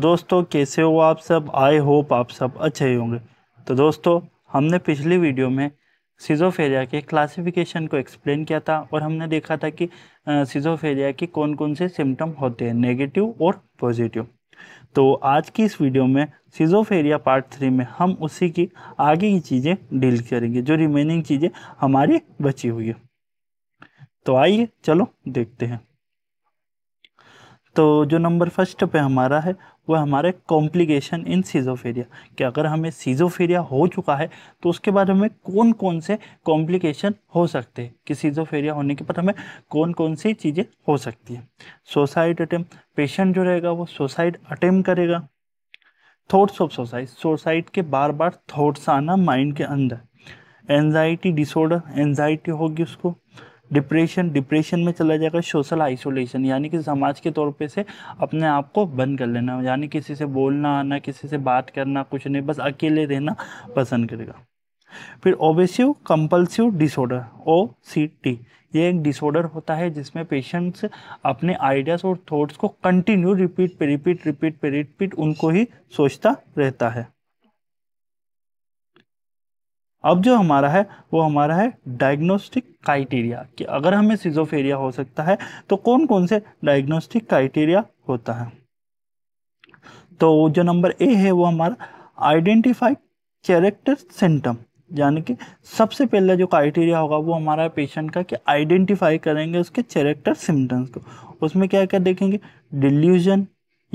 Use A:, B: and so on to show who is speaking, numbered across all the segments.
A: दोस्तों कैसे हो आप सब आई होप आप सब अच्छे ही होंगे तो दोस्तों हमने पिछली वीडियो में सीजोफेरिया के क्लासिफिकेशन को एक्सप्लेन किया था और हमने देखा था कि सीजोफेरिया के कौन कौन से सिम्टम होते हैं नेगेटिव और पॉजिटिव तो आज की इस वीडियो में सीजोफेरिया पार्ट थ्री में हम उसी की आगे की चीज़ें डील करेंगे जो रिमेनिंग चीज़ें हमारी बची हुई है तो आइए चलो देखते हैं तो जो नंबर फर्स्ट पे हमारा है वह हमारे कॉम्प्लिकेशन इन सीज़ोफेरिया कि अगर हमें सीज़ोफेरिया हो चुका है तो उसके बाद हमें कौन कौन से कॉम्प्लिकेशन हो सकते हैं कि सीज़ोफेरिया होने के बाद हमें कौन कौन सी चीज़ें हो सकती हैं सोसाइड अटेम्प पेशेंट जो रहेगा वो सोसाइड अटेम्प करेगा थॉट्स ऑफ सोसाइड सोसाइड के बार बार थॉट्स आना माइंड के अंदर एनजाइटी डिसऑर्डर एनजाइटी होगी उसको डिप्रेशन डिप्रेशन में चला जाएगा सोशल आइसोलेशन यानी कि समाज के तौर पे से अपने आप को बंद कर लेना यानी किसी से बोलना आना किसी से बात करना कुछ नहीं बस अकेले रहना पसंद करेगा फिर obsessive compulsive disorder O C D ये एक डिसऑर्डर होता है जिसमें पेशेंट्स अपने आइडियाज़ और थॉट्स को कंटिन्यू रिपीट पे रिपीट रिपीट पे रिपीट उनको ही सोचता रहता है अब जो हमारा है वो हमारा है डायग्नोस्टिक क्राइटेरिया कि अगर हमें सिजोफेरिया हो सकता है तो कौन कौन से डायग्नोस्टिक क्राइटेरिया होता है तो जो नंबर ए है वो हमारा आइडेंटिफाई कैरेक्टर सिम्टम यानी कि सबसे पहला जो क्राइटेरिया होगा वो हमारा पेशेंट का कि आइडेंटिफाई करेंगे उसके चैरेक्टर सिम्टम्स को उसमें क्या क्या देखेंगे डिल्यूजन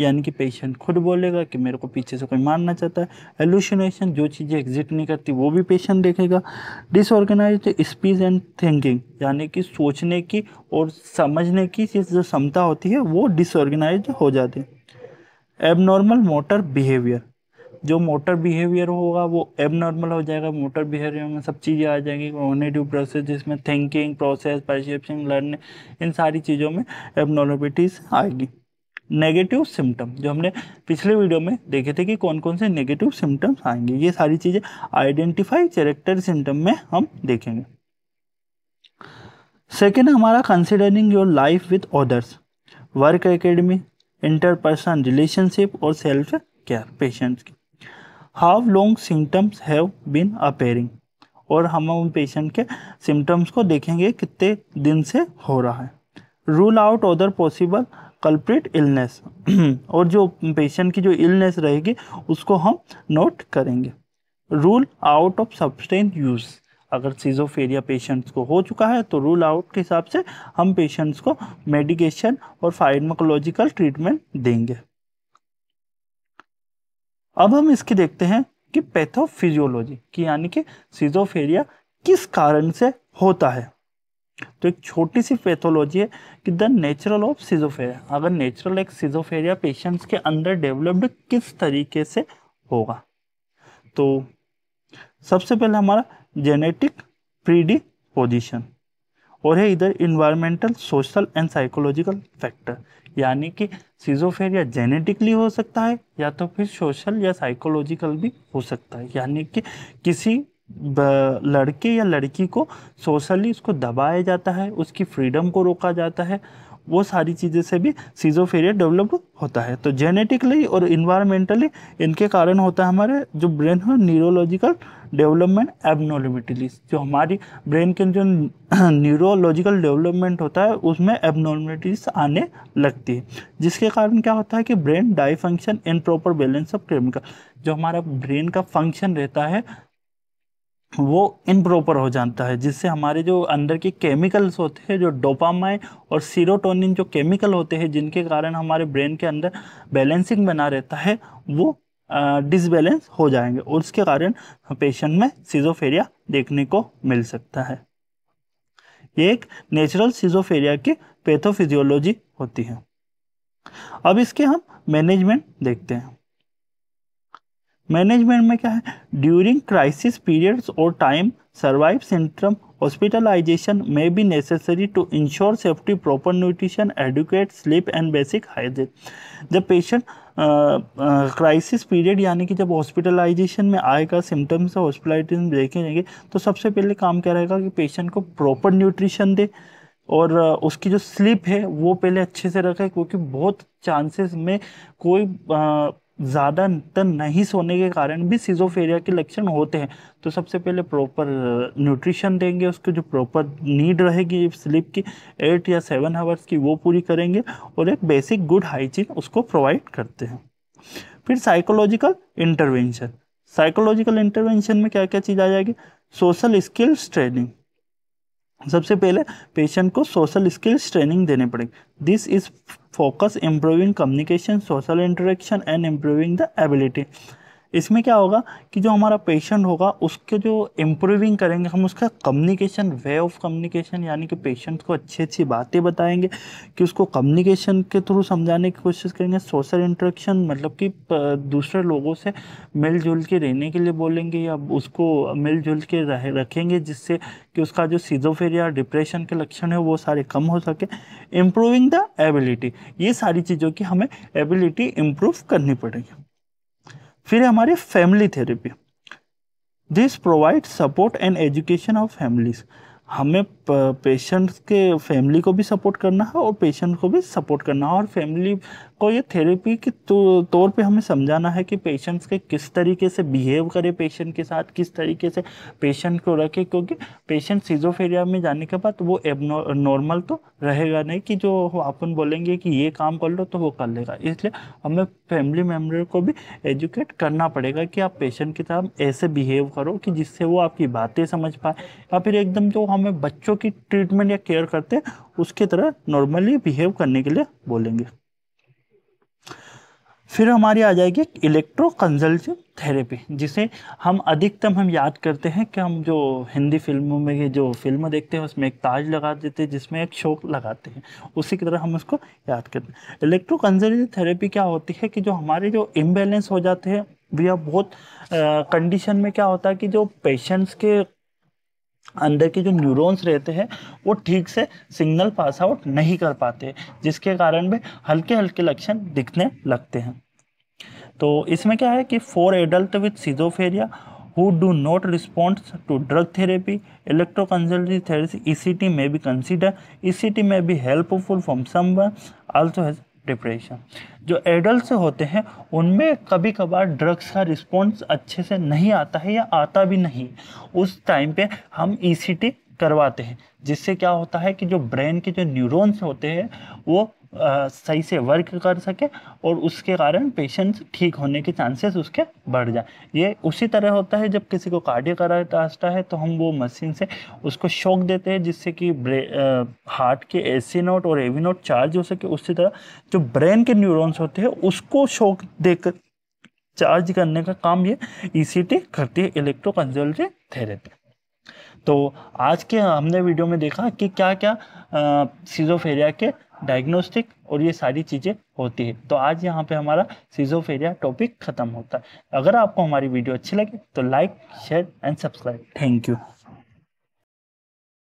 A: यानी कि पेशेंट खुद बोलेगा कि मेरे को पीछे से कोई मारना चाहता है एलुशनेशन जो चीज़ें एग्जिट नहीं करती वो भी पेशेंट देखेगा डिसऑर्गेनाइज स्पीच एंड थिंकिंग यानी कि सोचने की और समझने की जो क्षमता होती है वो डिसऑर्गेनाइज हो जाती है एबनॉर्मल मोटर बिहेवियर जो मोटर बिहेवियर होगा वो एबनॉर्मल हो जाएगा मोटर बिहेवियर में सब चीज़ें आ जाएंगी कॉग्नेटिव प्रोसेस जिसमें थिंकिंग प्रोसेस परसेप्शन लर्निंग इन सारी चीज़ों में एबनॉर्मेलिटीज आएगी नेगेटिव सिम्टम जो हमने पिछले वीडियो में देखे थे कि कौन कौन से नेगेटिव सिम्टम्स आएंगे ये सारी चीज़ें आइडेंटिफाई चैरेक्टर सिम्टम में हम देखेंगे सेकेंड हमारा considering your life with others work academy interpersonal relationship और सेल्फ केयर पेशेंट्स की how long symptoms have been appearing और हम उन पेशेंट के सिम्टम्स को देखेंगे कितने दिन से हो रहा है rule out other possible culprit illness और जो पेशेंट की जो इलनेस रहेगी उसको हम नोट करेंगे rule out of substance use अगर सीजोफेरिया पेशेंट्स को हो चुका है तो रूल आउट के हिसाब से हम पेशेंट्स को मेडिकेशन और फार्माकोलॉजिकल ट्रीटमेंट देंगे अब हम इसकी देखते हैं कि पैथोफिजियोलॉजी की यानी कि सीजोफेरिया किस कारण से होता है तो एक छोटी सी पैथोलॉजी है कि द नेचुरल ऑफ सिजोफेरिया अगर नेचुरल एक सिजोफेरिया पेशेंट्स के अंदर डेवलप्ड किस तरीके से होगा तो सबसे पहले हमारा जेनेटिक प्रीडिपोजिशन और है इधर environmental social and psychological factor यानी कि सिजोफेरिया जेनेटिकली हो सकता है या तो फिर सोशल या साइकोलॉजिकल भी हो सकता है यानी कि किसी लड़के या लड़की को सोशली उसको दबाया जाता है उसकी फ्रीडम को रोका जाता है वो सारी चीज़ें से भी सीजोफेरिया डेवलप होता है तो जेनेटिकली और इन्वायरमेंटली इनके कारण होता है हमारे जो ब्रेन है न्यूरोलॉजिकल डेवलपमेंट एबनॉर्मेटिलीज जो हमारी ब्रेन के जो न्यूरोलॉजिकल डेवलपमेंट होता है उसमें एबनॉर्मेलिटीज आने लगती है जिसके कारण क्या होता है कि brain dysfunction in proper balance of chemical जो हमारा ब्रेन का फंक्शन रहता है वो इनप्रॉपर हो जाता है जिससे हमारे जो अंदर के केमिकल्स होते हैं जो डोपामाइन और सीरोटोनिन जो केमिकल होते हैं जिनके कारण हमारे ब्रेन के अंदर बैलेंसिंग बना रहता है वो डिसबैलेंस हो जाएंगे और उसके कारण पेशेंट में सीजोफेरिया देखने को मिल सकता है ये एक नेचुरल सीजोफेरिया की पैथोफिजियोलॉजी होती है अब इसके हम मैनेजमेंट देखते हैं मैनेजमेंट में क्या है ड्यूरिंग क्राइसिस पीरियड्स और टाइम सर्वाइव सिंट्रम हॉस्पिटलाइजेशन में be necessary to ensure safety proper nutrition adequate sleep and basic hygiene जब पेशेंट क्राइसिस पीरियड यानी कि जब हॉस्पिटलाइजेशन में आएगा सिम्टम्स हॉस्पिटलाइजेशन देखे जाएंगे तो सबसे पहले काम क्या रहेगा कि पेशेंट को प्रॉपर न्यूट्रिशन दे और uh, उसकी जो स्लीप है वो पहले अच्छे से रखें क्योंकि बहुत चांसेस में कोई uh, ज़्यादा नहीं सोने के कारण भी सीजोफेरिया के लक्षण होते हैं तो सबसे पहले प्रॉपर न्यूट्रिशन uh, देंगे उसकी जो प्रॉपर नीड रहेगी स्लीप की एट या सेवन आवर्स की वो पूरी करेंगे और एक बेसिक गुड हाइजीन उसको प्रोवाइड करते हैं फिर साइकोलॉजिकल इंटरवेंशन साइकोलॉजिकल इंटरवेंशन में क्या क्या चीज़ आ जाएगी सोशल स्किल्स ट्रेनिंग सबसे पहले पेशेंट को सोशल स्किल्स ट्रेनिंग देनी पड़ेगी this is focus improving communication social interaction and improving the ability इसमें क्या होगा कि जो हमारा पेशेंट होगा उसके जो इम्प्रूविंग करेंगे हम उसका कम्युनिकेशन वे ऑफ कम्युनिकेशन यानी कि पेशेंट को अच्छी अच्छी बातें बताएंगे कि उसको कम्युनिकेशन के थ्रू समझाने की कोशिश करेंगे सोशल इंट्रेक्शन मतलब कि दूसरे लोगों से मिलजुल के रहने के लिए बोलेंगे या उसको मिलजुल के रह रखेंगे जिससे कि उसका जो सीजोफेरिया डिप्रेशन के लक्षण है वो सारे कम हो सके इम्प्रूविंग द एबिलिटी ये सारी चीज़ों की हमें एबिलिटी इम्प्रूव करनी पड़ेगी फिर हमारी family therapy this provide support and education of families हमें पेशेंट के फैमिली को भी सपोर्ट करना है और पेशेंट को भी सपोर्ट करना है और फैमिली को ये थेरेपी के तो, तौर पे हमें समझाना है कि पेशेंट्स के किस तरीके से बिहेव करे पेशेंट के साथ किस तरीके से पेशेंट को रखे क्योंकि पेशेंट सीजोफेरिया में जाने के बाद वो एब नॉर्मल तो रहेगा नहीं कि जो अपन बोलेंगे कि ये काम कर लो तो वो कर लेगा इसलिए हमें फैमिली मेम्बर को भी एजुकेट करना पड़ेगा कि आप पेशेंट के साथ ऐसे बिहेव करो कि जिससे वो आपकी बातें समझ पाए या फिर एकदम जो हमें बच्चों की ट्रीटमेंट या केयर करते हैं उसकी तरह नॉर्मली बिहेव करने के लिए बोलेंगे फिर हमारी आ जाएगी इलेक्ट्रो कंजल्टिव थेरेपी जिसे हम अधिकतम हम याद करते हैं कि हम जो हिंदी फिल्मों में जो फिल्म देखते हैं उसमें एक ताज लगा देते हैं जिसमें एक शोक लगाते हैं उसी की तरह हम उसको याद करते हैं इलेक्ट्रो थेरेपी क्या होती है कि जो हमारे जो इम्बेलेंस हो जाते हैं भैया बहुत कंडीशन में क्या होता है कि जो पेशेंट्स के अंदर के जो न्यूरॉन्स रहते हैं वो ठीक से सिग्नल पास आउट नहीं कर पाते जिसके कारण भी हल्के हल्के लक्षण दिखने लगते हैं तो इसमें क्या है कि for adult with schizophrenia who do not respond to drug therapy electroconvulsive therapy E C T may be consider E C T may be helpful from some also has depression जो एडल्ट होते हैं उनमें कभी कभार drugs का response अच्छे से नहीं आता है या आता भी नहीं उस टाइम पे हम ई e करवाते हैं जिससे क्या होता है कि जो ब्रेन के जो न्यूरॉन्स होते हैं वो सही से वर्क कर सके और उसके कारण पेशेंट्स ठीक होने के चांसेस उसके बढ़ जाए ये उसी तरह होता है जब किसी को कार्डियक अरेस्ट है तो हम वो मशीन से उसको शॉक देते हैं जिससे कि हार्ट के एसी नोट और एवी नोट चार्ज हो सके उसी तरह जो ब्रेन के न्यूरॉन्स होते हैं उसको शॉक देकर चार्ज करने का काम ये ईसीटी e करती है इलेक्ट्रो थेरेपी तो आज के हमने वीडियो में देखा कि क्या क्या सीजोफेरिया के डायग्नोस्टिक और ये सारी चीज़ें होती है तो आज यहाँ पे हमारा सीजोफेरिया टॉपिक ख़त्म होता है अगर आपको हमारी वीडियो अच्छी लगे तो like share and subscribe thank you